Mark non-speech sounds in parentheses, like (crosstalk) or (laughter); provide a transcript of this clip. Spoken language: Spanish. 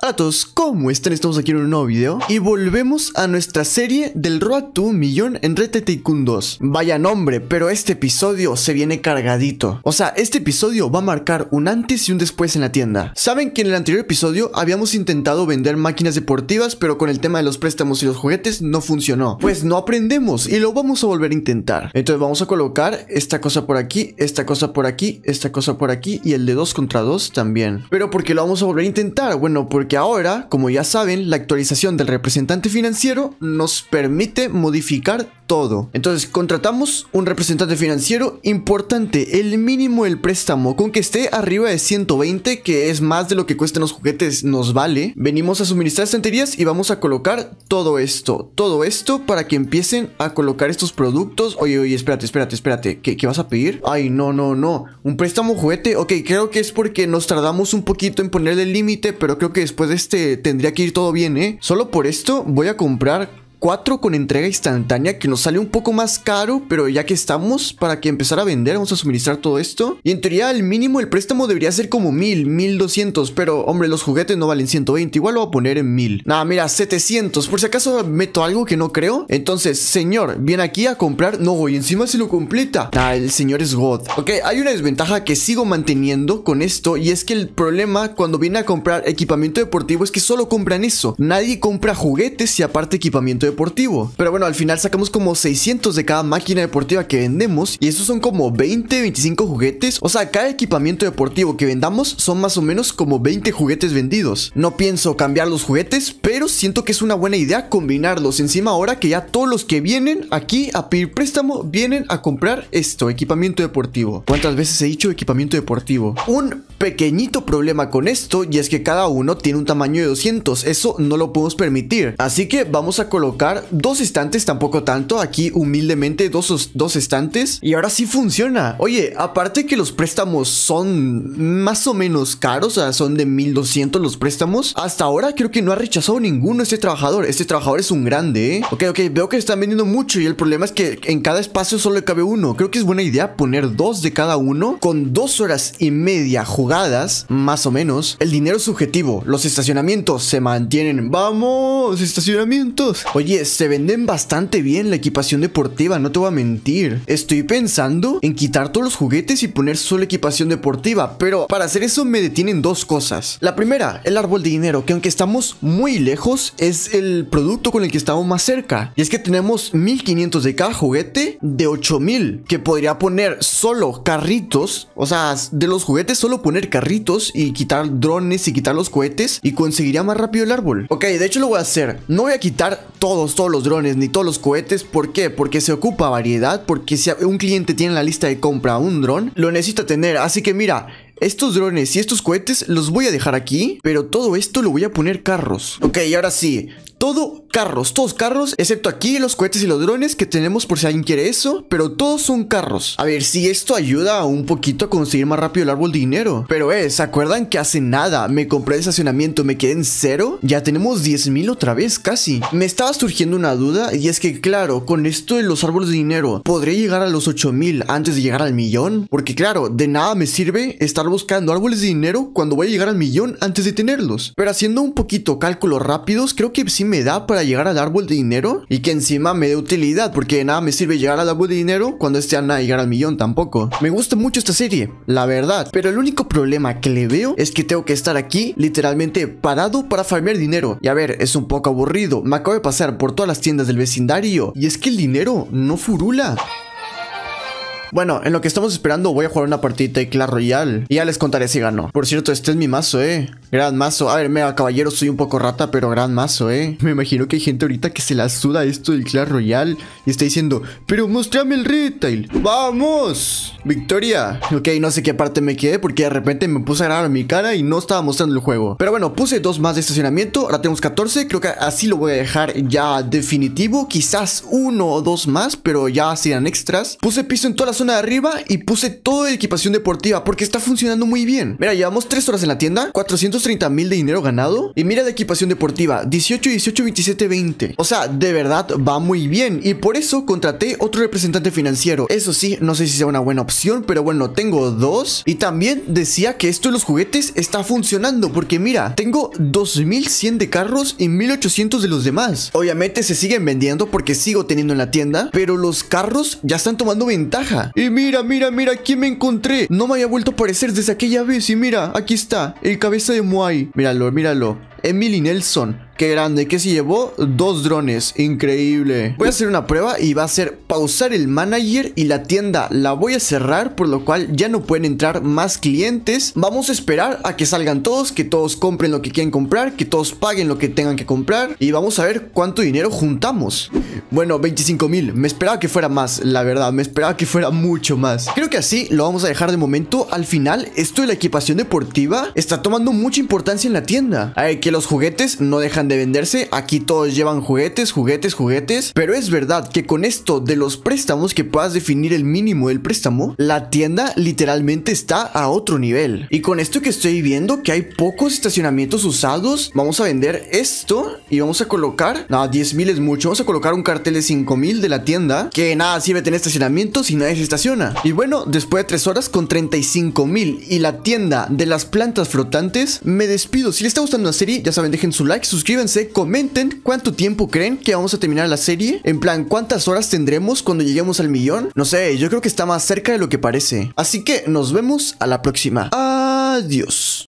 Hola a todos, ¿cómo están? Estamos aquí en un nuevo video y volvemos a nuestra serie del Road to Millón en Rete 2. Vaya nombre, pero este episodio se viene cargadito. O sea, este episodio va a marcar un antes y un después en la tienda. Saben que en el anterior episodio habíamos intentado vender máquinas deportivas, pero con el tema de los préstamos y los juguetes no funcionó. Pues no aprendemos y lo vamos a volver a intentar. Entonces vamos a colocar esta cosa por aquí, esta cosa por aquí, esta cosa por aquí y el de 2 contra 2 también. Pero ¿por qué lo vamos a volver a intentar? Bueno, porque que ahora, como ya saben, la actualización del representante financiero nos permite modificar todo. Entonces, contratamos un representante financiero importante, el mínimo El préstamo, con que esté arriba de 120, que es más de lo que cuestan los juguetes, nos vale. Venimos a suministrar estanterías y vamos a colocar todo esto, todo esto para que empiecen a colocar estos productos. Oye, oye, espérate, espérate, espérate, ¿qué, qué vas a pedir? Ay, no, no, no, un préstamo juguete, ok, creo que es porque nos tardamos un poquito en ponerle el límite, pero creo que es pues este tendría que ir todo bien, ¿eh? Solo por esto voy a comprar 4 con entrega instantánea que nos sale un poco más caro, pero ya que estamos, para que empezar a vender, vamos a suministrar todo esto. Y en teoría, al mínimo, el préstamo debería ser como 1000, 1200, pero hombre, los juguetes no valen 120, igual lo voy a poner en 1000. Nada, mira, 700, por si acaso meto algo que no creo. Entonces, señor, viene aquí a comprar, no, voy encima se lo completa. Ah, el señor es God. Ok, hay una desventaja que sigo manteniendo con esto, y es que el problema cuando viene a comprar equipamiento deportivo es que solo compran eso. Nadie compra juguetes y aparte equipamiento deportivo. Pero bueno, al final sacamos como 600 de cada máquina deportiva que vendemos y esos son como 20, 25 juguetes. O sea, cada equipamiento deportivo que vendamos son más o menos como 20 juguetes vendidos. No pienso cambiar los juguetes, pero siento que es una buena idea combinarlos. Encima ahora que ya todos los que vienen aquí a pedir préstamo vienen a comprar esto, equipamiento deportivo. ¿Cuántas veces he dicho equipamiento deportivo? Un pequeñito problema con esto y es que cada uno tiene un tamaño de 200. Eso no lo podemos permitir. Así que vamos a colocar dos estantes, tampoco tanto. Aquí humildemente dos, dos estantes. Y ahora sí funciona. Oye, aparte que los préstamos son más o menos caros. O sea, son de 1200 los préstamos. Hasta ahora creo que no ha rechazado ninguno este trabajador. Este trabajador es un grande, ¿eh? Ok, ok, veo que están vendiendo mucho. Y el problema es que en cada espacio solo cabe uno. Creo que es buena idea poner dos de cada uno. Con dos horas y media jugadas, más o menos. El dinero es subjetivo. Los estacionamientos se mantienen. ¡Vamos! Estacionamientos. Oye, y se venden bastante bien la equipación deportiva, no te voy a mentir. Estoy pensando en quitar todos los juguetes y poner solo equipación deportiva, pero para hacer eso me detienen dos cosas. La primera, el árbol de dinero, que aunque estamos muy lejos, es el producto con el que estamos más cerca. Y es que tenemos 1500 de cada juguete de 8000, que podría poner solo carritos, o sea, de los juguetes solo poner carritos y quitar drones y quitar los cohetes y conseguiría más rápido el árbol. Ok, de hecho lo voy a hacer. No voy a quitar todo todos, los drones, ni todos los cohetes. ¿Por qué? Porque se ocupa variedad, porque si un cliente tiene la lista de compra un dron, lo necesita tener. Así que mira, estos drones y estos cohetes los voy a dejar aquí, pero todo esto lo voy a poner carros. Ok, ahora sí, todo carros, todos carros, excepto aquí los cohetes y los drones que tenemos por si alguien quiere eso, pero todos son carros. A ver si esto ayuda un poquito a conseguir más rápido el árbol de dinero. Pero eh, ¿se acuerdan que hace nada me compré el estacionamiento, me quedé en cero? Ya tenemos 10.000 otra vez casi. Me estaba surgiendo una duda y es que claro, con esto de los árboles de dinero, ¿podré llegar a los 8.000 antes de llegar al millón? Porque claro, de nada me sirve estar buscando árboles de dinero cuando voy a llegar al millón antes de tenerlos. Pero haciendo un poquito cálculos rápidos, creo que sí me da para llegar al árbol de dinero y que encima me dé utilidad, porque nada me sirve llegar al árbol de dinero cuando esté a nada llegar al millón tampoco. Me gusta mucho esta serie, la verdad, pero el único problema que le veo es que tengo que estar aquí literalmente parado para farmear dinero. Y a ver, es un poco aburrido, me acabo de pasar por todas las tiendas del vecindario y es que el dinero no furula. Bueno, en lo que estamos esperando voy a jugar una partida de Clash Royale. Y ya les contaré si gano Por cierto, este es mi mazo, eh. Gran mazo. A ver, mega caballero, soy un poco rata, pero gran mazo, eh. (laughs) Me imagino que hay gente ahorita que se la suda esto de Clash Royale. Y está diciendo, pero muéstrame el retail. ¡Vamos! Victoria. Ok, no sé qué parte me quedé porque de repente me puse a grabar mi cara y no estaba mostrando el juego. Pero bueno, puse dos más de estacionamiento. Ahora tenemos 14. Creo que así lo voy a dejar ya definitivo. Quizás uno o dos más, pero ya serán extras. Puse piso en todas las zona de arriba y puse toda la equipación deportiva porque está funcionando muy bien. Mira, llevamos 3 horas en la tienda, 430 mil de dinero ganado. Y mira la equipación deportiva, 18, 18, 27, 20. O sea, de verdad va muy bien. Y por eso contraté otro representante financiero. Eso sí, no sé si sea una buena opción, pero bueno, tengo dos. Y también decía que esto de los juguetes está funcionando porque mira, tengo 2100 de carros y 1800 de los demás. Obviamente se siguen vendiendo porque sigo teniendo en la tienda, pero los carros ya están tomando ventaja. Y mira, mira, mira, ¿quién me encontré? No me había vuelto a aparecer desde aquella vez. Y mira, aquí está, el cabeza de Muay. Míralo, míralo. Emily Nelson. Qué grande, que se llevó dos drones, increíble. Voy a hacer una prueba y va a ser pausar el manager y la tienda la voy a cerrar, por lo cual ya no pueden entrar más clientes. Vamos a esperar a que salgan todos, que todos compren lo que quieren comprar, que todos paguen lo que tengan que comprar y vamos a ver cuánto dinero juntamos. Bueno, 25 mil, me esperaba que fuera más, la verdad, me esperaba que fuera mucho más. Creo que así lo vamos a dejar de momento. Al final, esto de la equipación deportiva está tomando mucha importancia en la tienda. A que los juguetes no dejan de venderse, aquí todos llevan juguetes, juguetes, juguetes. Pero es verdad que con esto de los préstamos que puedas definir el mínimo del préstamo, la tienda literalmente está a otro nivel. Y con esto que estoy viendo que hay pocos estacionamientos usados, vamos a vender esto y vamos a colocar, nada, 10 mil es mucho, vamos a colocar un cartel de 5 mil de la tienda, que nada sirve tener estacionamientos si nadie se estaciona. Y bueno, después de 3 horas con 35 mil y la tienda de las plantas flotantes, me despido. Si les está gustando la serie, ya saben, dejen su like, suscríbanse suscríbanse, comenten cuánto tiempo creen que vamos a terminar la serie. En plan, cuántas horas tendremos cuando lleguemos al millón. No sé, yo creo que está más cerca de lo que parece. Así que nos vemos a la próxima. Adiós.